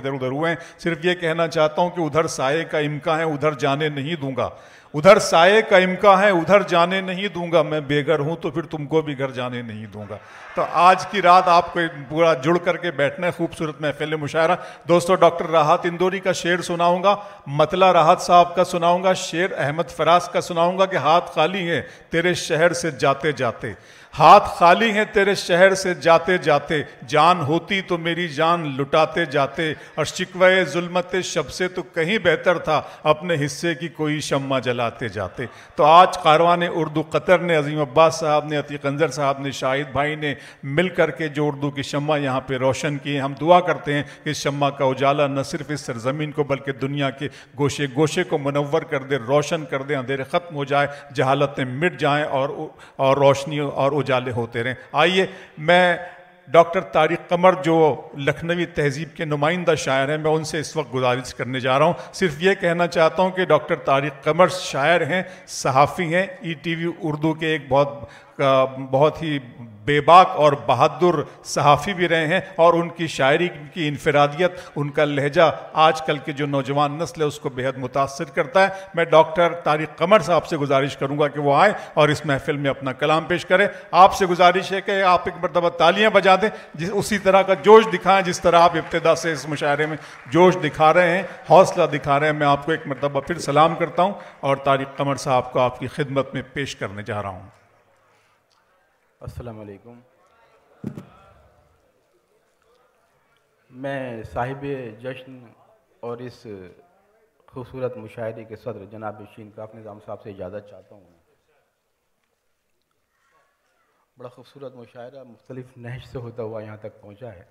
इधर उधर हुए हैं सिर्फ ये कहना चाहता हूं कि उधर साय का इमका है उधर जाने नहीं दूंगा उधर साय का इमका है उधर जाने नहीं दूंगा मैं बेघर हूं तो फिर तुमको भी घर जाने नहीं दूंगा तो आज की रात आपको पूरा जुड़ करके बैठना है खूबसूरत महफिल मुशायरा दोस्तों डॉक्टर राहत इंदौरी का शेर सुनाऊंगा मतला राहत साहब का सुनाऊंगा शेर अहमद फराज का सुनाऊंगा कि हाथ खाली है तेरे शहर से जाते जाते हाथ खाली हैं तेरे शहर से जाते जाते जान होती तो मेरी जान लुटाते जाते और शिकवे जुलमत शब से तो कहीं बेहतर था अपने हिस्से की कोई शम्मा जलाते जाते तो आज कारवान उर्दू कतर ने अजीम अब्बास साहब ने अतीक अंजर साहब ने शाहिद भाई ने मिल कर के जो उर्दू की शम्मा यहाँ पर रोशन की हम दुआ करते हैं कि इस शम्मा का उजाला न सिर्फ इस सरजमीन को बल्कि दुनिया के गोशे गोशे को मनवर कर दे रोशन कर दे अंधेरे ख़त्म हो जाए जहालतें मिट जाएँ और, और रोशनी और उजाले होते रहें आइए मैं डॉक्टर तारिक कमर जो लखनवी तहजीब के नुमाइंदा शायर हैं मैं उनसे इस वक्त गुजारिश करने जा रहा हूँ सिर्फ ये कहना चाहता हूँ कि डॉक्टर तारिक कमर शायर हैं सहाफ़ी हैं ई टी वी उर्दू के एक बहुत बहुत ही बेबाक और बहादुर सहाफ़ी भी रहे हैं और उनकी शायरी की इनफरादियत उनका लहजा आजकल की जो नौजवान नस्ल है उसको बेहद मुतासर करता है मैं डॉक्टर तारिक कमर साहब से गुजारिश करूँगा कि वो आए और इस महफिल में अपना कलाम पेश करें आपसे गुजारिश है कि आप एक मरतबा तालियाँ बजा दें जिस उसी तरह का जोश दिखाएँ जिस तरह आप इब्तदा से इस मुशायरे में जोश दिखा रहे हैं हौसला दिखा रहे हैं मैं आपको एक मरतबा फिर सलाम करता हूँ और तारिक कमर साहब को आपकी खिदमत में पेश करने जा रहा हूँ अस्सलाम वालेकुम मैं साहिब जश्न और इस खूबसूरत मुशाहरे के सदर जनाब शीन काफ निज़ाम साहब से इजाज़त चाहता हूँ बड़ा खूबसूरत मुशायरा मुख्तलिफ नहज से होता हुआ यहाँ तक पहुँचा है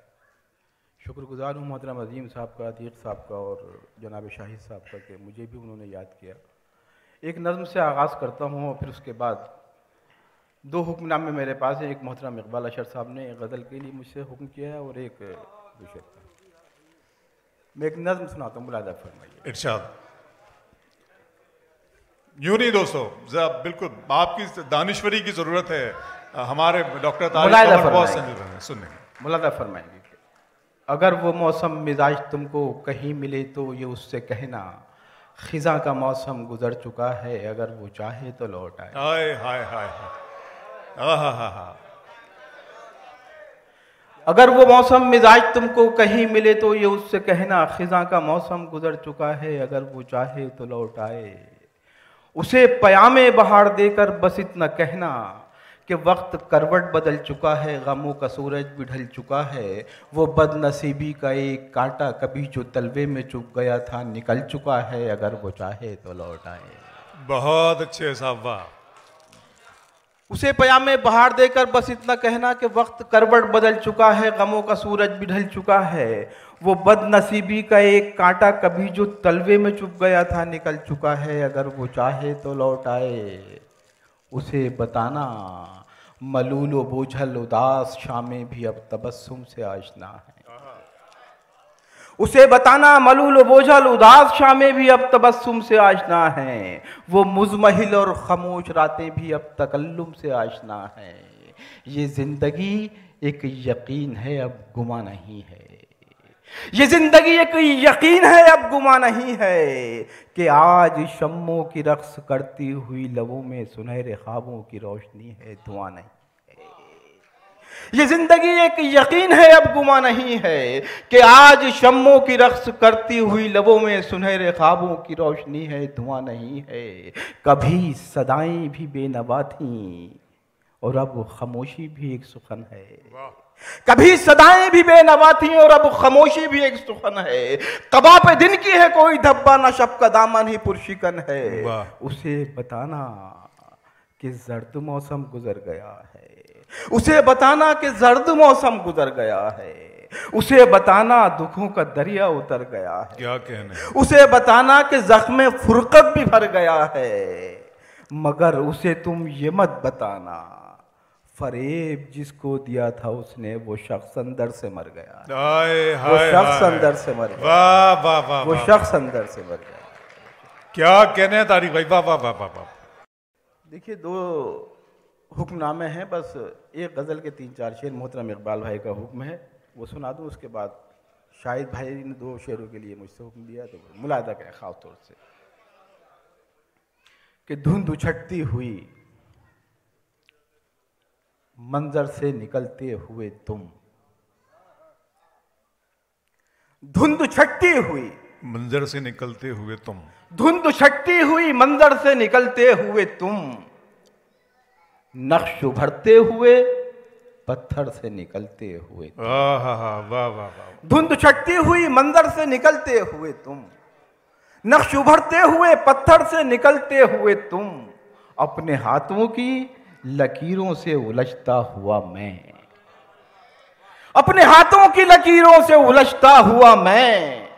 शुक्रगुजार हूँ मोहतरम अजीम साहब का अतीक साहब का और जनाब शाहिद साहब का कि मुझे भी उन्होंने याद किया एक नज़म से आगाज़ करता हूँ और फिर उसके बाद दो हुक्मनामे मेरे पास है एक मोहतरम इकबाल अशर साहब ने एक गज़ल के लिए मुझसे हुक्म किया है और एक दूसरे का मैं एक नज़म सुनाता हूँ मुलादा फरमाइए इर्शाद यूँ नहीं दोस्तों जरा बिल्कुल आपकी दानिश्वरी की ज़रूरत है हमारे डॉक्टर सुनने मुलादा फरमाएंगे अगर वो मौसम मिजाज तुमको कहीं मिले तो ये उससे कहना खिजा का मौसम गुजर चुका है अगर वो चाहे तो लौट आए हाय हाय हाय हाय अगर वो मौसम मिजाज तुमको कहीं मिले तो ये उससे कहना खिजा का मौसम गुजर चुका है अगर वो चाहे तो लौट आए उसे प्याम बहार देकर बस इतना कहना कि वक्त करवट बदल चुका है गमों का सूरज भी ढल चुका है वो बदनसीबी का एक कांटा कभी जो तलवे में चुप गया था निकल चुका है अगर वो चाहे तो लौट आए बहुत अच्छे साहब वाह उसे प्याम में बहार देकर बस इतना कहना कि वक्त करवट बदल चुका है गमों का सूरज भी ढल चुका है वो बदनसीबी का एक कांटा कभी जो तलवे में चुप गया था निकल चुका है अगर वो चाहे तो लौट आए उसे बताना मलूल बोझल उदास शामें भी अब तबस्सुम से आजना है उसे बताना मलूल बोझल उदास शामे भी अब तबस्सुम से आशना है वो मुजमहिल और खामोश रातें भी अब तकल्लुम से आशना है ये ज़िंदगी एक यकीन है अब गुमा नहीं है ये ज़िंदगी एक यकीन है अब गुमा नहीं है कि आज शमों की रक्स करती हुई लबों में सुनहरे ख्वाबों की रोशनी है धुआं नहीं ये जिंदगी एक यकीन है अब गुमा नहीं है कि आज शमों की रक्स करती हुई लबों में सुनहरे ख्वाबों की रोशनी है धुआं नहीं है कभी सदाएं भी बेनवा थीं और अब खामोशी भी एक सुखन है कभी सदाएं भी बेनवा थी और अब खामोशी भी एक सुखन है कबा पे दिन की है कोई धब्बा ना शब का दामन ही पुरशिकन है उसे बताना कि जर्द मौसम गुजर गया है उसे बताना कि जर्द मौसम गुजर गया है उसे बताना दुखों का दरिया उतर गया है क्या कहने उसे बताना कि जख्म फुरकत भी भर गया है मगर उसे तुम ये मत बताना फरेब जिसको दिया था उसने वो शख्स अंदर से मर गया वो शख्स अंदर से मर गया वाह वाह वो शख्स अंदर से मर गया क्या कहने तारीख भाई वाह वाह वाह वाह देखिए दो हुक्मनामे हैं बस एक गज़ल के तीन चार शेर मोहतरम इकबाल भाई का हुक्म है वो सुना दूँ उसके बाद शाहिद भाई ने दो शेरों के लिए मुझसे हुक्म दिया तो मुलादा करें ख़ास तौर से कि धुंध उछटती हुई मंजर से निकलते हुए तुम धुंध छटती हुई मंजर से निकलते हुए तुम धुंध छटती हुई मंजर से निकलते हुए तुम नक्श उभरते हुए पत्थर से निकलते हुए धुंध छटती हुई मंदिर से निकलते हुए तुम नक्श उभरते हुए पत्थर से निकलते हुए तुम अपने हाथों की लकीरों से उलझता हुआ मैं अपने हाथों की लकीरों से उलझता हुआ मैं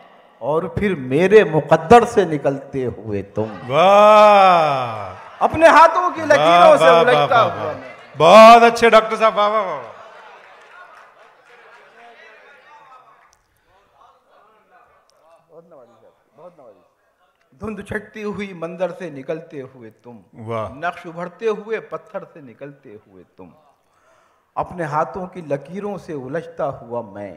और फिर मेरे मुकद्दर से निकलते हुए तुम वाह अपने हाथों की लकीरों से उलझता हुआ बहुत अच्छे डॉक्टर साहब वाह वाह धुंध छटती हुई मंदिर से निकलते हुए तुम नक्श उभरते हुए पत्थर से निकलते हुए तुम अपने हाथों की लकीरों से उलझता हुआ मैं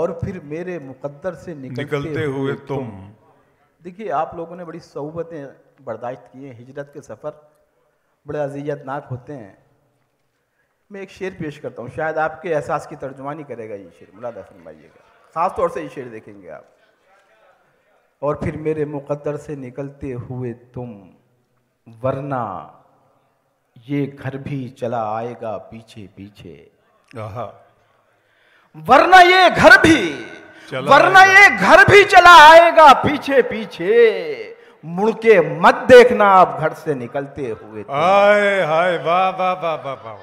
और फिर मेरे मुकद्दर से निकलते, निकलते हुए, हुए तुम, तुम। देखिए आप लोगों ने बड़ी सहूबतें बर्दाश्त किए हिजरत के सफ़र बड़े अजियतनाक होते हैं मैं एक शेर पेश करता हूँ शायद आपके एहसास की तर्जुमानी करेगा ये शेर मुलादा फरमाइएगा ख़ास तौर से ये शेर देखेंगे आप और फिर मेरे मुकद्दर से निकलते हुए तुम वरना ये घर भी चला आएगा पीछे पीछे वरना ये घर भी वरना ये घर भी चला आएगा पीछे पीछे मुड़के मत देखना आप घर से निकलते हुए तो। हाय हाय वाह वाह वाह वाह वाह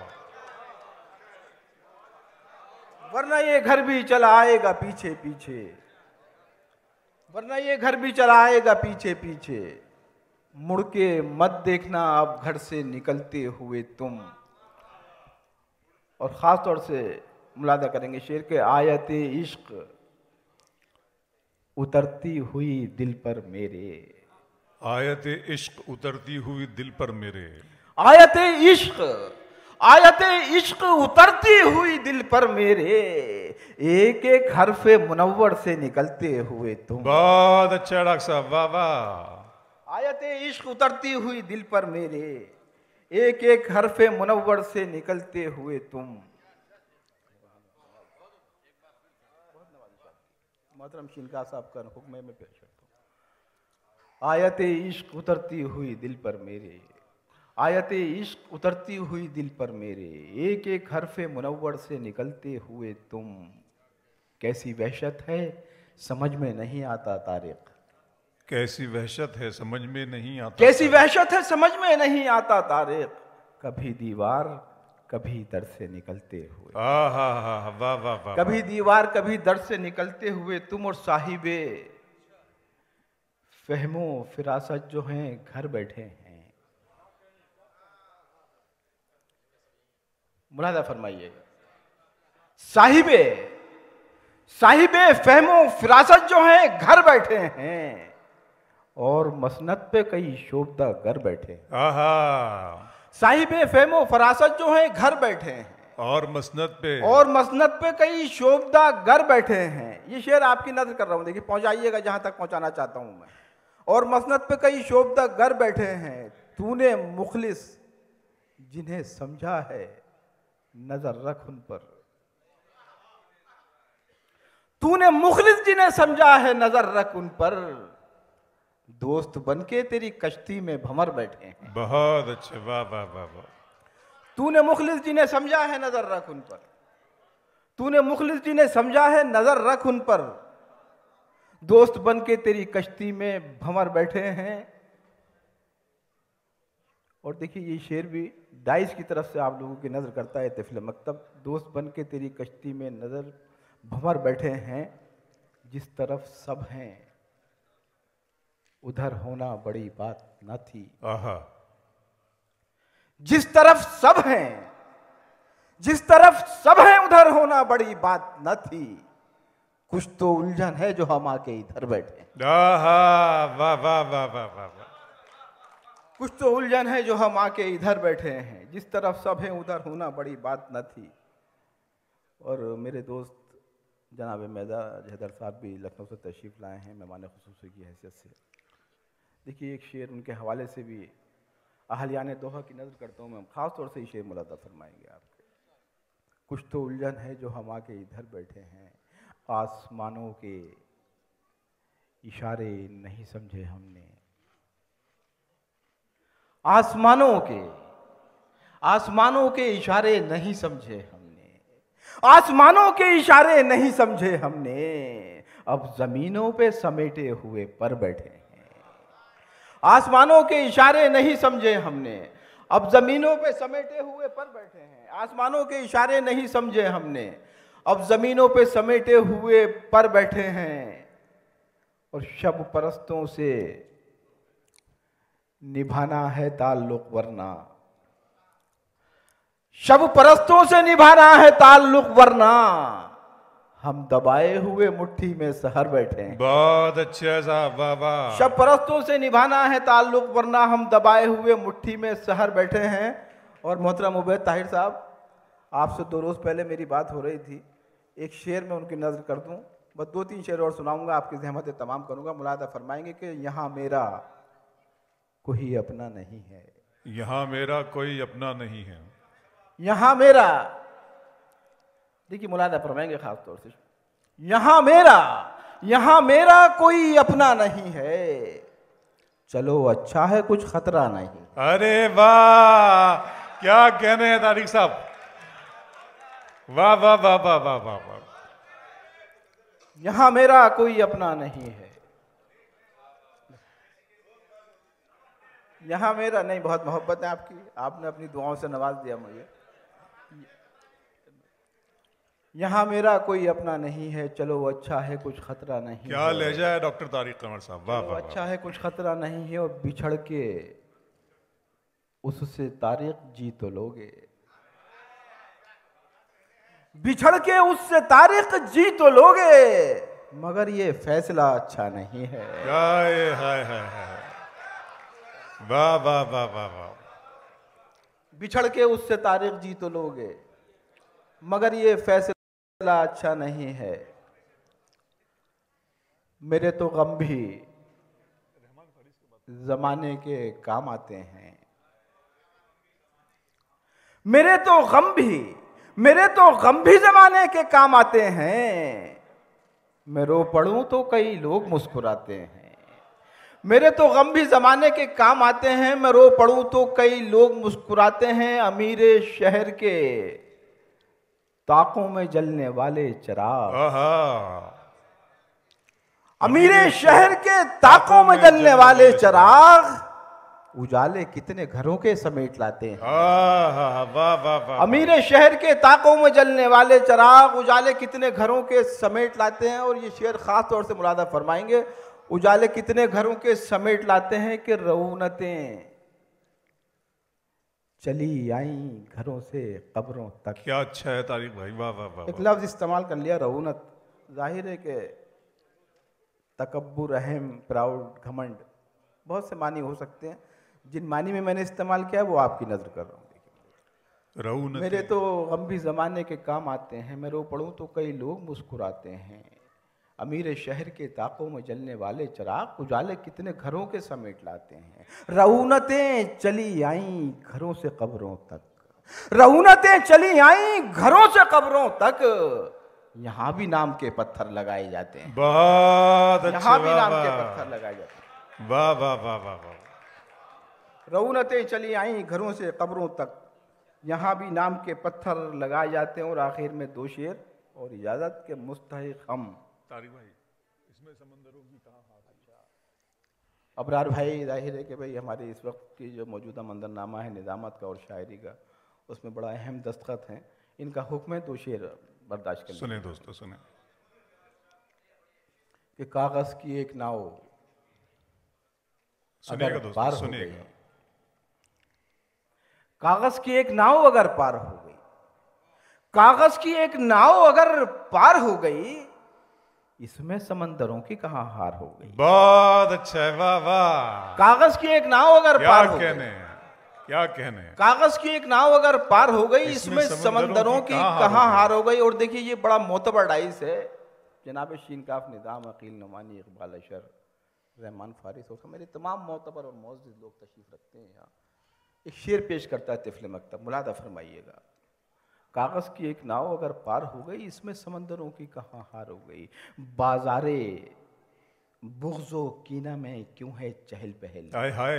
वरना ये घर भी चला आएगा पीछे पीछे वरना ये घर भी चला आएगा पीछे पीछे मुड़के मत देखना आप घर से निकलते हुए तुम और ख़ास तौर से मुलादा करेंगे शेर के आयत इश्क उतरती हुई दिल पर मेरे आयत इश्क उतरती हुई दिल पर मेरे आयत इश्क आयत इश्क उतरती हुई दिल पर मेरे एक एक हरफ मुनवर से निकलते हुए तुम बहुत अच्छा डॉक्टर साहब वाह वाह आयत इश्क उतरती हुई दिल पर मेरे एक एक हरफ मुनवर से निकलते हुए तुम मोहतरम शिनका साहब का हुक्म में पेश आयत इश्क उतरती हुई दिल पर मेरे आयत इश्क उतरती हुई दिल पर मेरे एक एक हरफ मुनवर से निकलते हुए तुम कैसी वहशत है समझ में नहीं आता तारिक कैसी वहशत है समझ में नहीं आता कैसी वहशत है समझ में नहीं आता तारिक कभी दीवार कभी दर से निकलते हुए वाह वाह वाह कभी दीवार कभी दर से निकलते हुए तुम और साहिबे फहमो फिरासत जो हैं घर बैठे हैं मुनादा फरमाइए साहिबे साहिब फहमो फिरासत जो हैं घर बैठे हैं और मसनत पे कई शोभदा घर बैठे साहिब फहमो फरासत जो हैं घर बैठे हैं और मसनत पे और मसनत पे कई शोभदा घर बैठे हैं ये शेर आपकी नजर कर रहा हूं देखिए पहुंचाइएगा जहां तक पहुंचाना चाहता हूं मैं और मसनत पे कई शोभदा घर बैठे हैं तूने मुखलिस जिन्हें समझा है नजर रख उन पर तूने मुखलिस जिन्हें समझा है नजर रख उन पर दोस्त बनके तेरी कश्ती में भमर बैठे हैं बहुत अच्छे वाह वाह वाह वाह तूने मुखलिस जी ने समझा है नजर रख उन पर तूने मुखलिस जी ने समझा है नजर रख उन पर दोस्त बन के तेरी कश्ती में भंवर बैठे हैं और देखिए ये शेर भी दाइश की तरफ से आप लोगों की नज़र करता है तफिल मकतब दोस्त बन के तेरी कश्ती में नज़र भंवर बैठे हैं जिस तरफ सब हैं उधर होना बड़ी बात न थी आहा। जिस तरफ सब हैं जिस तरफ सब हैं उधर होना बड़ी बात न थी कुछ तो उलझन है जो हम आके इधर बैठे कुछ तो उलझन है जो हम आके इधर बैठे हैं जिस तरफ सब है उधर होना बड़ी बात न थी और मेरे दोस्त जनाब मैदा जहदर साहब भी लखनऊ से तशरीफ़ लाए हैं मेहमान खसूस की हैसियत से देखिए एक शेर उनके हवाले से भी अहलियान दोहा की नज़र करता हूँ मैं ख़ास तौर से ये शेर मुलादा फरमाएंगे आपके कुछ तो उलझन है जो हम आके इधर बैठे हैं आसमानों के इशारे नहीं समझे हमने आसमानों के आसमानों के इशारे नहीं समझे हमने आसमानों के इशारे नहीं समझे हमने अब जमीनों पे समेटे हुए पर बैठे हैं आसमानों के इशारे नहीं समझे हमने अब जमीनों पे समेटे हुए पर बैठे हैं आसमानों के इशारे नहीं समझे हमने अब जमीनों पे समेटे हुए पर बैठे हैं और शब परस्तों से निभाना है ताल्लुक वरना शब परस्तों से निभाना है ताल्लुक वरना हम दबाए हुए मुट्ठी में सहर बैठे हैं बहुत अच्छा साहब बाबा शब परस्तों से निभाना है ताल्लुक वरना हम दबाए हुए मुट्ठी में सहर बैठे हैं और मोहतरम उबैद ताहिर साहब आपसे दो रोज़ पहले मेरी बात हो रही थी एक शेर में उनकी नज़र कर दूँ बस दो तीन शेर और सुनाऊँगा आपकी जहमत तमाम करूँगा मुलादा फरमाएंगे कि यहाँ मेरा कोई अपना नहीं है यहाँ मेरा कोई अपना नहीं है यहाँ मेरा देखिए मुलादा फरमाएंगे खास तौर से यहाँ मेरा यहाँ मेरा कोई अपना नहीं है चलो अच्छा है कुछ खतरा नहीं अरे वाह क्या कहने हैं तारिक साहब वाह वाह वाह वाह वाह वाह वाह यहां मेरा कोई अपना नहीं है यहाँ मेरा नहीं बहुत मोहब्बत है आपकी आपने अपनी दुआओं से नवाज दिया मुझे यहाँ मेरा कोई अपना नहीं है चलो अच्छा है कुछ खतरा नहीं क्या ले जाए डॉक्टर तारिक कमर साहब वाह वाह अच्छा है कुछ खतरा नहीं है और बिछड़ के उससे तारीख जी तो लोगे बिछड़ के उससे तारीख जी तो लोगे मगर ये फैसला अच्छा नहीं है हाय हाय हाय वाह वाह वाह वाह बिछड़ के उससे तारीख जी तो लोगे मगर ये फैसला अच्छा नहीं है मेरे तो गम भी जमाने के काम आते हैं मेरे तो गम भी मेरे तो गम भी जमाने के काम आते हैं मैं रो पढ़ू तो कई लोग मुस्कुराते हैं मेरे तो गम भी ज़माने के काम आते हैं मैं रो पढ़ू तो कई लोग मुस्कुराते हैं अमीर शहर के ताकों में जलने वाले चराग अमीर शहर के ताकों में जलने वाले चराग उजाले कितने घरों के समेट लाते हैं वाह वाह अमीर शहर के ताकों में जलने वाले चराग उजाले कितने घरों के समेट लाते हैं और ये शेर खास तौर से मुरादा फरमाएंगे उजाले कितने घरों के समेट लाते हैं कि रौनतें चली आई घरों से कब्रों तक क्या अच्छा है तारीख भाई वाह वाह वाह एक लफ्ज इस्तेमाल कर लिया रौनत जाहिर है कि तकबर अहम प्राउड घमंड बहुत से मानी हो सकते हैं जिन मानी में मैंने इस्तेमाल किया वो आपकी नज़र कर रहा हूँ रहू मेरे तो हम भी ज़माने के काम आते हैं मैं रो पढ़ूँ तो कई लोग मुस्कुराते हैं अमीर शहर के ताकों में जलने वाले चराग उजाले कितने घरों के समेट लाते हैं रऊनतें चली आई घरों से कब्रों तक रऊनतें चली आई घरों से कब्रों तक यहाँ भी नाम के पत्थर लगाए जाते हैं बहुत यहाँ भी नाम के पत्थर लगाए जाते हैं वाह वाह वाह वाह वाह रौनतें चली आई घरों से कब्रों तक यहाँ भी नाम के पत्थर लगाए जाते हैं और आखिर में दो शेर और इजाज़त के मुस्तक हम तारिक भाई इसमें समंदरों की हाथ अच्छा। अबरार भाई जाहिर है कि भाई हमारे इस वक्त की जो मौजूदा मंदरनामा है निज़ामत का और शायरी का उसमें बड़ा अहम दस्तखत हैं इनका हुक्म है दो शेर बर्दाश्त कर सुने दोस्तों सुने कि कागज़ की एक नाव सुनेगा दोस्तों सुनेगा कागज की एक नाव अगर पार हो गई कागज की एक नाव अगर पार हो गई इसमें समंदरों की कहा हार हो गई बहुत अच्छा है वाह वाह कागज की एक नाव अगर पार हो कहने क्या कहने कागज की एक नाव अगर पार हो गई इसमें समंदरों की कहा हार हो गई और देखिए ये बड़ा मोतबर डाइस है जनाब शीनकाफ निज़ाम अकील नुमानी इकबाल अशर रहमान फारिस होकर मेरे तमाम मोतबर और मोजिद लोग तशरीफ रखते हैं यहाँ एक शेर पेश करता है तिफले मकतब मुलादा फरमाइएगा कागज़ की एक नाव अगर पार हो गई इसमें समंदरों की कहाँ हार हो गई बाजारे बुगजो कीना में क्यों है चहल पहल हाय हाय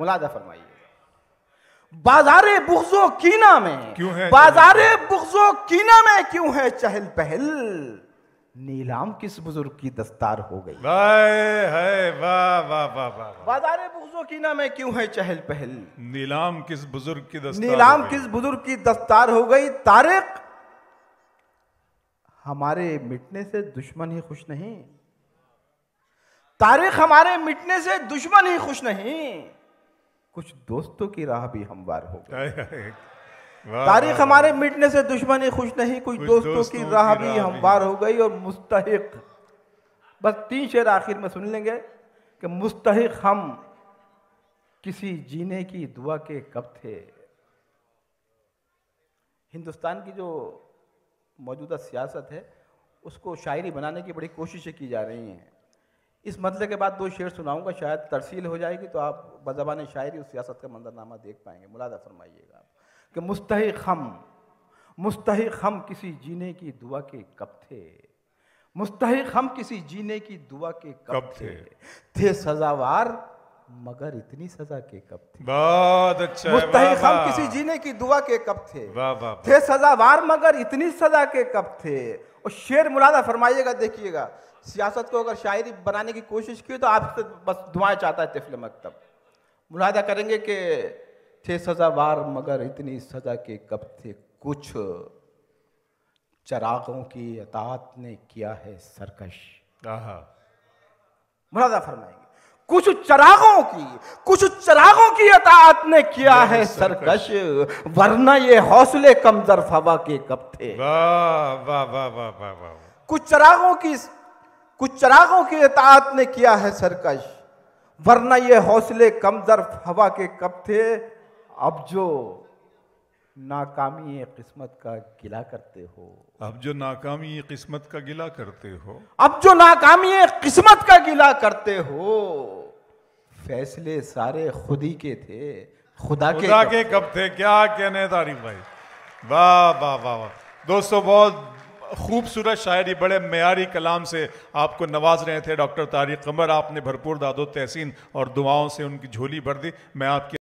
मुलादा फरमाइए बाजारे बुगजो कीना में क्यों है बाजारे बुगजो कीना में क्यों है चहल पहल नीलाम किस बुजुर्ग की दस्तार हो गई हाय वाह वाह वाह वाह बाजारे दोस्तों की ना में क्यों है चहल पहल नीलाम किस बुजुर्ग की दस्तार नीलाम किस बुजुर्ग की दस्तार हो गई तारिक हमारे मिटने से दुश्मन ही खुश नहीं तारिक हमारे मिटने से दुश्मन ही खुश नहीं कुछ दोस्तों की राह भी हमवार हो गई तारीख हमारे मिटने से दुश्मन ही खुश नहीं कुछ, कुछ दोस्तों, दोस्तों की राह भी हमवार हो गई और मुस्तक बस तीन शेर आखिर में सुन लेंगे कि मुस्तक हम किसी जीने की दुआ के कब थे हिंदुस्तान की जो मौजूदा सियासत है उसको शायरी बनाने की बड़ी कोशिशें की जा रही हैं इस मतले के बाद दो शेर सुनाऊंगा शायद तरसील हो जाएगी तो आप बजबान शायरी उस सियासत का मंजरनामा देख पाएंगे मुलादा फरमाइएगा आप कि मुस्तह हम मुस्तह हम किसी जीने की दुआ के कब थे मुस्तह हम किसी जीने की दुआ के कब, कब थे थे सजावार मगर इतनी सजा के कब थे बहुत अच्छा मुस्तहिक हम किसी जीने की दुआ के कब थे थे सजावार मगर इतनी सजा के कब थे और शेर मुरादा फरमाइएगा देखिएगा सियासत को अगर शायरी बनाने की कोशिश की तो आप बस दुआएं चाहता है तिफल मकतब मुरादा करेंगे कि थे सजावार मगर इतनी सजा के कब थे कुछ चरागों की अतात ने किया है सरकश मुरादा फरमाएंगे कुछ चरागों की कुछ चरागों की अतात ने किया है सरकश वरना ये हौसले कमजर फवा के कब थे कुछ चरागों की कुछ चरागों की अतात ने किया है सरकश वरना ये हौसले कमजर हवा के कब थे अब जो नाकामी किस्मत का गिला करते हो अब जो नाकामी किस्मत का गिला करते हो अब जो नाकामी किस्मत का गिला करते हो फैसले सारे खुद ही के थे खुदा, खुदा के खुदा के कब थे क्या कहने तारीफ भाई वाह वाह वाह वाह दोस्तों बहुत खूबसूरत शायरी बड़े मैारी कलाम से आपको नवाज रहे थे डॉक्टर तारिक कमर आपने भरपूर दादो तहसीन और दुआओं से उनकी झोली भर दी मैं आपके